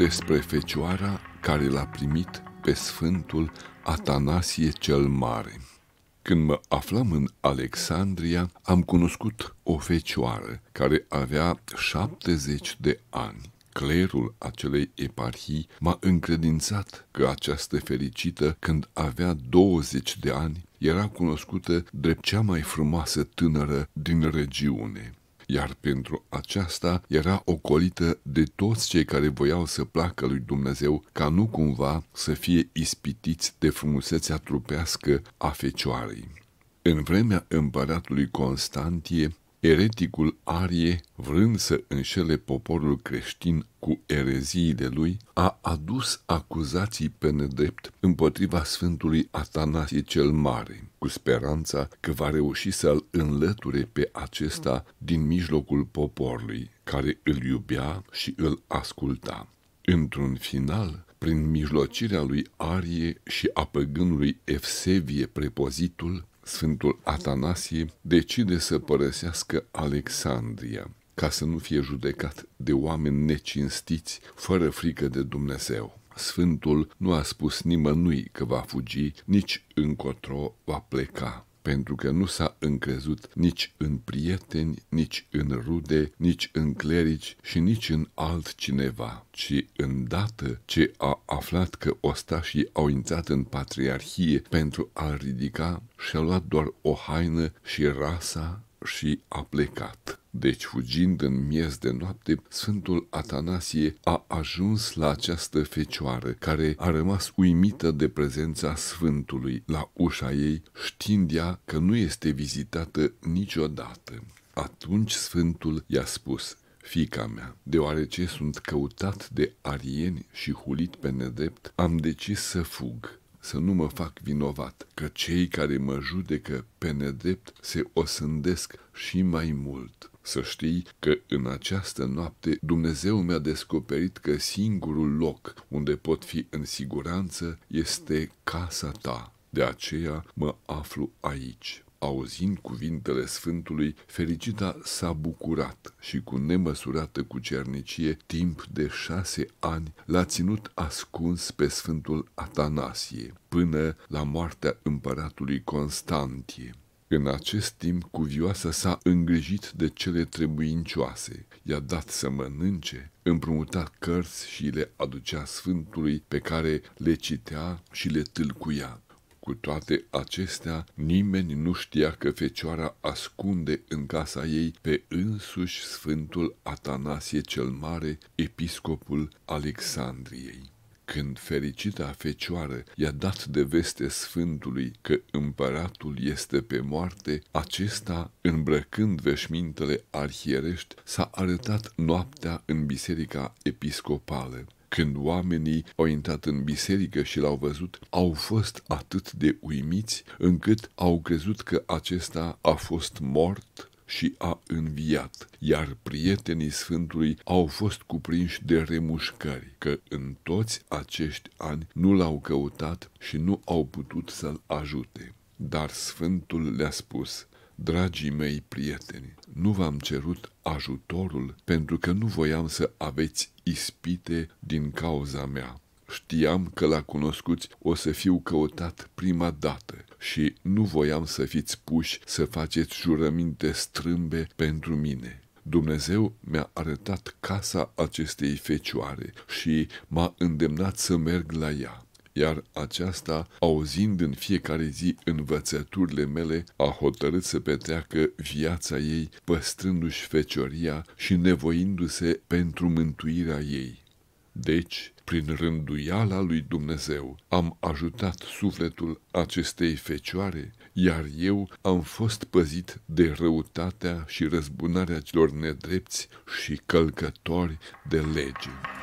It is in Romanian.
despre fecioara care l-a primit pe Sfântul Atanasie cel Mare. Când mă aflam în Alexandria, am cunoscut o fecioară care avea 70 de ani. Clerul acelei eparhii m-a încredințat că această fericită, când avea 20 de ani, era cunoscută drept cea mai frumoasă tânără din regiune iar pentru aceasta era ocolită de toți cei care voiau să placă lui Dumnezeu ca nu cumva să fie ispitiți de frumusețea trupească a Fecioarei. În vremea împăratului Constantie, Ereticul Arie, vrând să înșele poporul creștin cu ereziile lui, a adus acuzații pe nedrept împotriva Sfântului Atanasie cel Mare, cu speranța că va reuși să-l înlăture pe acesta din mijlocul poporului, care îl iubea și îl asculta. Într-un final, prin mijlocirea lui Arie și a păgânului Efsevie prepozitul, Sfântul Atanasie decide să părăsească Alexandria ca să nu fie judecat de oameni necinstiți, fără frică de Dumnezeu. Sfântul nu a spus nimănui că va fugi, nici încotro va pleca pentru că nu s-a încrezut nici în prieteni, nici în rude, nici în clerici și nici în altcineva, ci îndată ce a aflat că ostașii au intrat în patriarhie pentru a-l ridica, și-a luat doar o haină și rasa și a plecat. Deci, fugind în miez de noapte, Sfântul Atanasie a ajuns la această fecioară, care a rămas uimită de prezența Sfântului la ușa ei, știind ea că nu este vizitată niciodată. Atunci Sfântul i-a spus, Fica mea, deoarece sunt căutat de arieni și hulit pe nedrept, am decis să fug, să nu mă fac vinovat, că cei care mă judecă pe nedrept se osândesc și mai mult. Să știi că în această noapte Dumnezeu mi-a descoperit că singurul loc unde pot fi în siguranță este casa ta. De aceea mă aflu aici. Auzind cuvintele Sfântului, fericita s-a bucurat și cu nemăsurată cucernicie, timp de șase ani, l-a ținut ascuns pe Sfântul Atanasie, până la moartea împăratului Constantie. În acest timp, cuvioasa s-a îngrijit de cele trebuincioase, i-a dat să mănânce, împrumuta cărți și le aducea sfântului pe care le citea și le tâlcuia. Cu toate acestea, nimeni nu știa că Fecioara ascunde în casa ei pe însuși Sfântul Atanasie cel Mare, episcopul Alexandriei când fericita fecioară i-a dat de veste sfântului că împăratul este pe moarte, acesta, îmbrăcând veșmintele arhierești, s-a arătat noaptea în biserica episcopală. Când oamenii au intrat în biserică și l-au văzut, au fost atât de uimiți încât au crezut că acesta a fost mort și a înviat, iar prietenii Sfântului au fost cuprinși de remușcări, că în toți acești ani nu l-au căutat și nu au putut să-l ajute. Dar Sfântul le-a spus, Dragii mei prieteni, nu v-am cerut ajutorul pentru că nu voiam să aveți ispite din cauza mea. Știam că la cunoscuți o să fiu căutat prima dată și nu voiam să fiți puși să faceți jurăminte strâmbe pentru mine. Dumnezeu mi-a arătat casa acestei fecioare și m-a îndemnat să merg la ea iar aceasta, auzind în fiecare zi învățăturile mele, a hotărât să petreacă viața ei, păstrându-și fecioria și nevoindu-se pentru mântuirea ei. Deci, prin rânduiala lui Dumnezeu, am ajutat sufletul acestei fecioare, iar eu am fost păzit de răutatea și răzbunarea celor nedrepți și călcători de lege.